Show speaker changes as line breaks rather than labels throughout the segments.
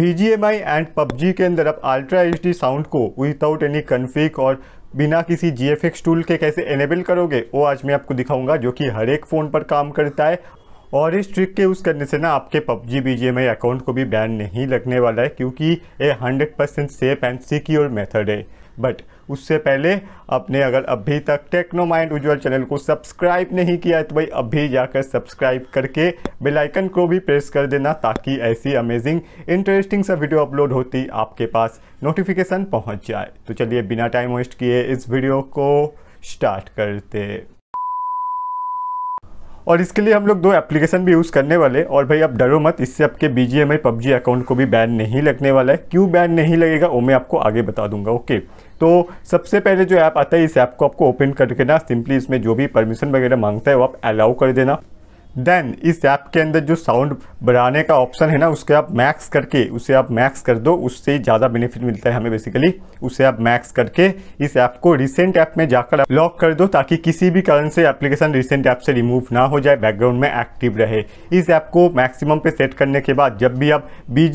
BGMI and PUBG के अंदर आप अल्ट्रा एच साउंड को विदाउट एनी कन्फिक और बिना किसी जी टूल के कैसे एनेबल करोगे वो आज मैं आपको दिखाऊंगा जो कि हर एक फ़ोन पर काम करता है और इस ट्रिक के यूज़ करने से ना आपके पबजी बी अकाउंट को भी बैन नहीं लगने वाला है क्योंकि ये hundred percent safe and secure method है बट उससे पहले आपने अगर अभी तक टेक्नो माइंड उज्ज्वल चैनल को सब्सक्राइब नहीं किया है तो भाई अभी जाकर सब्सक्राइब करके बेल आइकन को भी प्रेस कर देना ताकि ऐसी अमेजिंग इंटरेस्टिंग सा वीडियो अपलोड होती आपके पास नोटिफिकेशन पहुंच जाए तो चलिए बिना टाइम वेस्ट किए इस वीडियो को स्टार्ट करते और इसके लिए हम लोग दो एप्लीकेशन भी यूज़ करने वाले और भाई आप डरो मत इससे आपके B G M I PUBG account को भी बैन नहीं लगने वाला है क्यों बैन नहीं लगेगा वो मैं आपको आगे बता दूंगा ओके तो सबसे पहले जो ऐप आता है इस ऐप को आपको ओपन करके ना सिंपली इसमें जो भी परमिशन वगैरह मांगता है वो आप अलाउ कर देना देन इस ऐप के अंदर जो साउंड बढ़ाने का ऑप्शन है ना उसके आप मैक्स करके उसे आप मैक्स कर दो उससे ज़्यादा बेनिफिट मिलता है हमें बेसिकली उसे आप मैक्स करके इस ऐप को रिसेंट ऐप में जाकर लॉक कर दो ताकि किसी भी कारण से एप्लीकेशन रिसेंट ऐप से रिमूव ना हो जाए बैकग्राउंड में एक्टिव रहे इस ऐप को मैक्सिमम पे सेट करने के बाद जब भी आप बी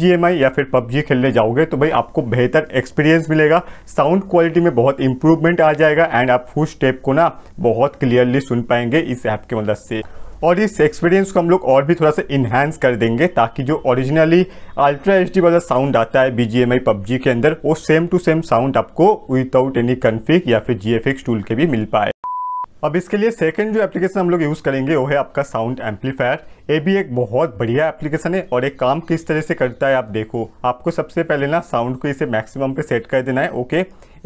या फिर पबजी खेलने जाओगे तो भाई आपको बेहतर एक्सपीरियंस मिलेगा साउंड क्वालिटी में बहुत इंप्रूवमेंट आ जाएगा एंड आप फूस टेप को ना बहुत क्लियरली सुन पाएंगे इस ऐप की मदद से और इस एक्सपीरियंस को हम लोग और भी थोड़ा सा इन्हेंस कर देंगे ताकि जो ओरिजिनली अल्ट्रा एच वाला साउंड आता है B G M I PUBG के अंदर वो सेम टू सेम साउंड आपको विदाउट एनी कन्फिक या फिर जी टूल के भी मिल पाए अब इसके लिए सेकंड जो एप्लीकेशन हम लोग यूज़ करेंगे वो है आपका साउंड एम्पलीफायर ये भी एक बहुत बढ़िया एप्लीकेशन है और एक काम किस तरह से करता है आप देखो आपको सबसे पहले ना साउंड को इसे मैक्सिमम पे सेट कर देना है ओके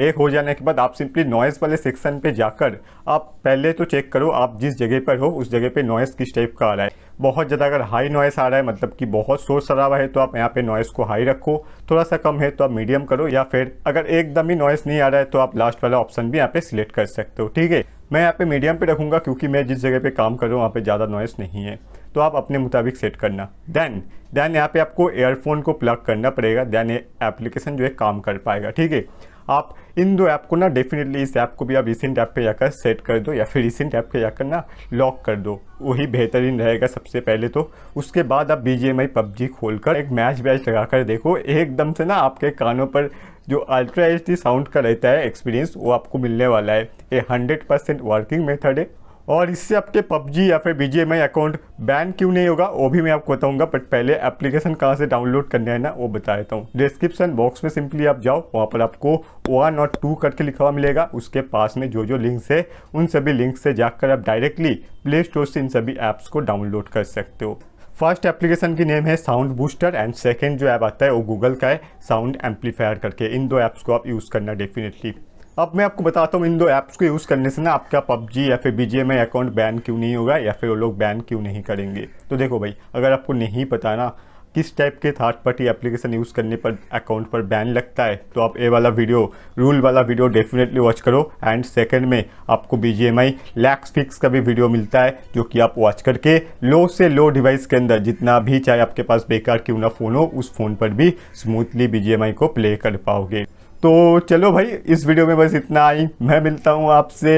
एक हो जाने के बाद आप सिंपली नॉइज़ वाले सेक्शन पे जाकर आप पहले तो चेक करो आप जिस जगह पर हो उस जगह पे नॉइज़ किस टाइप का आ रहा है बहुत ज़्यादा अगर हाई नॉइस आ रहा है मतलब कि बहुत शोर शराबा है तो आप यहाँ पे नॉइस को हाई रखो थोड़ा सा कम है तो आप मीडियम करो या फिर अगर एकदम ही नॉइस नहीं आ रहा है तो आप लास्ट वाला ऑप्शन भी यहाँ पे सिलेक्ट कर सकते हो ठीक है मैं यहाँ पे मीडियम पे रखूंगा क्योंकि मैं जिस जगह पे काम कर रहा हूँ वहाँ पे ज़्यादा नॉइस नहीं है तो आप अपने मुताबिक सेट करना देन देन यहाँ पे आपको एयरफोन को प्लग करना पड़ेगा देन ये एप्लीकेशन जो है काम कर पाएगा ठीक है आप इन दो ऐप को ना डेफिनेटली इस ऐप को भी आप रिसेंट ऐप पे जाकर सेट कर दो या फिर रिसेंट ऐप पे जाकर ना लॉक कर दो वही बेहतरीन रहेगा सबसे पहले तो उसके बाद आप B G M I PUBG खोल कर एक मैच वैच लगा कर देखो एकदम से ना आपके कानों पर जो अल्ट्रा एच डी साउंड का रहता है एक्सपीरियंस वो आपको मिलने वाला है ये हंड्रेड परसेंट वर्किंग मेथड है और इससे आपके पबजी या फिर बी जी अकाउंट बैन क्यों नहीं होगा वो भी मैं आपको बताऊंगा बट पहले एप्लीकेशन कहाँ से डाउनलोड करने है ना वो बता देता हूँ डिस्क्रिप्शन बॉक्स में सिंपली आप जाओ वहाँ पर आपको वन और टू करके लिखा हुआ मिलेगा उसके पास में जो जो लिंक्स है उन सभी लिंक से जाकर आप डायरेक्टली प्ले स्टोर से इन सभी ऐप्स को डाउनलोड कर सकते हो फर्स्ट एप्लीकेशन की नेम है साउंड बूस्टर एंड सेकेंड जो ऐप आता है वो गूगल का है साउंड एम्पलीफायर करके इन दो ऐप्स को आप यूज़ करना डेफिनेटली अब मैं आपको बताता हूँ इन दो ऐप्स को यूज़ करने से ना आपका पबजी या फिर B G M I account ban क्यों नहीं होगा या फिर वो लोग बैन क्यों नहीं करेंगे तो देखो भाई अगर आपको नहीं पता ना किस टाइप के थर्ड पार्टी एप्लीकेशन यूज़ करने पर अकाउंट पर बैन लगता है तो आप ए वाला वीडियो रूल वाला वीडियो डेफिनेटली वॉच करो एंड सेकंड में आपको B G M I lags fix का भी वीडियो मिलता है जो कि आप वॉच करके लो से लो डिवाइस के अंदर जितना भी चाहे आपके पास बेकार क्यों ना फ़ोन हो उस फ़ोन पर भी smoothly B G M I को प्ले कर पाओगे तो चलो भाई इस वीडियो में बस इतना ही मैं मिलता हूँ आपसे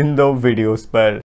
इन दो वीडियोस पर